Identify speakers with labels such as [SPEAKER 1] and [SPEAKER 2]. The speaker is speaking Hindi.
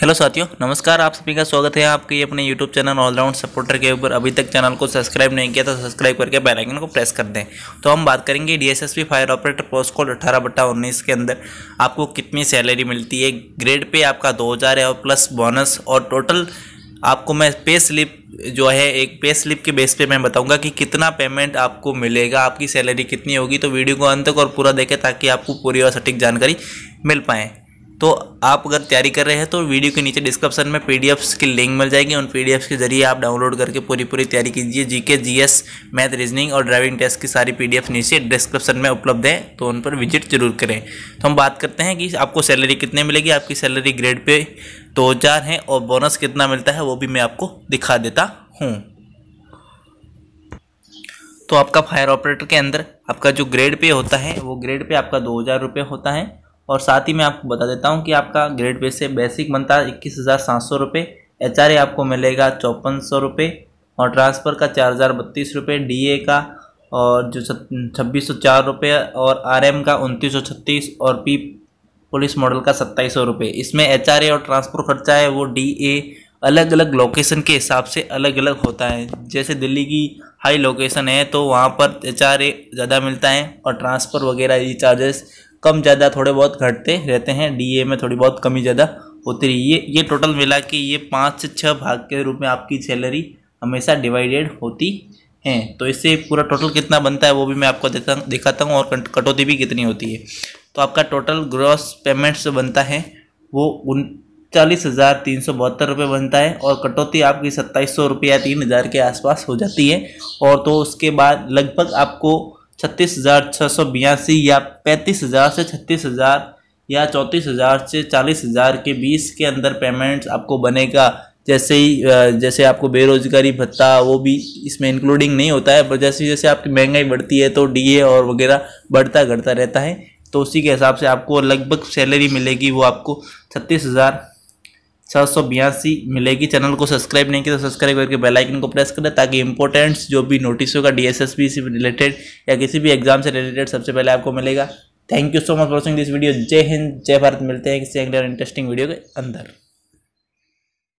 [SPEAKER 1] हेलो साथियों नमस्कार आप सभी का स्वागत है आपके अपने यूट्यूब चैनल ऑलराउंड सपोर्टर के ऊपर अभी तक चैनल को सब्सक्राइब नहीं किया तो सब्सक्राइब करके बेल आइकन को प्रेस कर दें तो हम बात करेंगे DSSP fire operator post code अठारह बट्टा उन्नीस के अंदर आपको कितनी सैलरी मिलती है ग्रेड पे आपका दो हज़ार है और प्लस बोनस और टोटल आपको मैं पे स्लिप जो है एक पे स्लिप के बेस पे मैं बताऊंगा कि कितना पेमेंट आपको मिलेगा आपकी सैलरी कितनी होगी तो वीडियो को अंत तक और पूरा देखें ताकि आपको पूरी और सटीक जानकारी मिल पाए तो आप अगर तैयारी कर रहे हैं तो वीडियो के नीचे डिस्क्रिप्शन में पी की लिंक मिल जाएगी उन पी के जरिए आप डाउनलोड करके पूरी पूरी तैयारी कीजिए जीके जीएस मैथ रीजनिंग और ड्राइविंग टेस्ट की सारी पी नीचे डिस्क्रिप्शन में उपलब्ध है तो उन पर विजिट जरूर करें तो हम बात करते हैं कि आपको सैलरी कितने मिलेगी आपकी सैलरी ग्रेड पे दो हज़ार है और बोनस कितना मिलता है वो भी मैं आपको दिखा देता हूँ तो आपका फायर ऑपरेटर के अंदर आपका जो ग्रेड पे होता है वो ग्रेड पे आपका दो हज़ार रुपये होता है और साथ ही मैं आपको बता देता हूँ कि आपका ग्रेड पे से बेसिक बनता है इक्कीस हज़ार सात सौ रुपये एच आपको मिलेगा चौपन सौ रुपये और ट्रांसफ़र का चार हज़ार बत्तीस रुपये डी ए का और जो छब्बीस सौ चार रुपये और आर एम का उनतीस सौ छत्तीस और पी पुलिस मॉडल का सत्ताईस सौ रुपये इसमें एच और ट्रांसफर खर्चा है वो डी ए अलग अलग लोकेशन के हिसाब से अलग अलग होता है जैसे दिल्ली की हाई लोकेशन है तो वहाँ पर एच ज़्यादा मिलता है और ट्रांसफ़र वगैरह ये चार्जेस कम ज़्यादा थोड़े बहुत घटते रहते हैं डीए में थोड़ी बहुत कमी ज़्यादा होती रही ये ये टोटल मिला के ये पाँच से छः भाग के रूप में आपकी सैलरी हमेशा डिवाइडेड होती है तो इससे पूरा टोटल कितना बनता है वो भी मैं आपको देता दिखाता हूँ और कटौती भी कितनी होती है तो आपका टोटल ग्रॉस पेमेंट्स जो बनता है वो उनचालीस हज़ार तीन सौ बहत्तर रुपये बनता है और कटौती आपकी सत्ताईस सौ रुपये या तीन हज़ार के आसपास हो जाती है और तो उसके बाद लगभग आपको छत्तीस हज़ार छः सौ बयासी या पैंतीस हज़ार से छत्तीस हज़ार या चौंतीस हज़ार से चालीस हज़ार के बीस के अंदर पेमेंट्स आपको बनेगा जैसे ही जैसे आपको बेरोजगारी भत्ता वो भी इसमें इंक्लूडिंग नहीं होता है पर जैसे जैसे आपकी महंगाई बढ़ती है तो डीए और वगैरह बढ़ता घटता रहता है तो उसी के हिसाब से आपको लगभग सैलरी मिलेगी वो आपको छत्तीस हज़ार सात सौ बयासी मिलेगी चैनल को सब्सक्राइब नहीं किया तो सब्सक्राइब करके बेल आइकन को प्रेस करें ताकि इंपॉर्टेंट्स जो भी नोटिस होगा डीएसएसबी से रिलेटेड या किसी भी एग्जाम से रिलेटेड सबसे पहले आपको मिलेगा thank you so much watching this video जय हिंद जय भारत मिलते हैं किसी अगले इंटरेस्टिंग वीडियो के अंदर